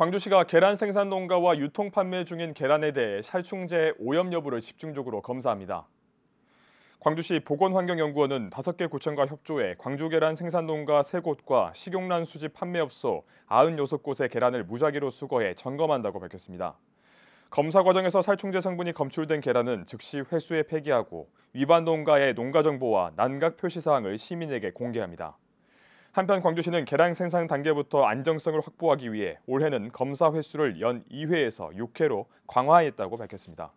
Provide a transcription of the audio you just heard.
광주시가 계란 생산 농가와 유통 판매 중인 계란에 대해 살충제 오염 여부를 집중적으로 검사합니다. 광주시 보건환경연구원은 다섯 개 구청과 협조해 광주 계란 생산 농가 세곳과 식용란 수집 판매업소 96곳의 계란을 무작위로 수거해 점검한다고 밝혔습니다. 검사 과정에서 살충제 성분이 검출된 계란은 즉시 회수에 폐기하고 위반 농가의 농가 정보와 난각 표시 사항을 시민에게 공개합니다. 한편 광주시는 계량 생산 단계부터 안정성을 확보하기 위해 올해는 검사 횟수를 연 2회에서 6회로 강화했다고 밝혔습니다.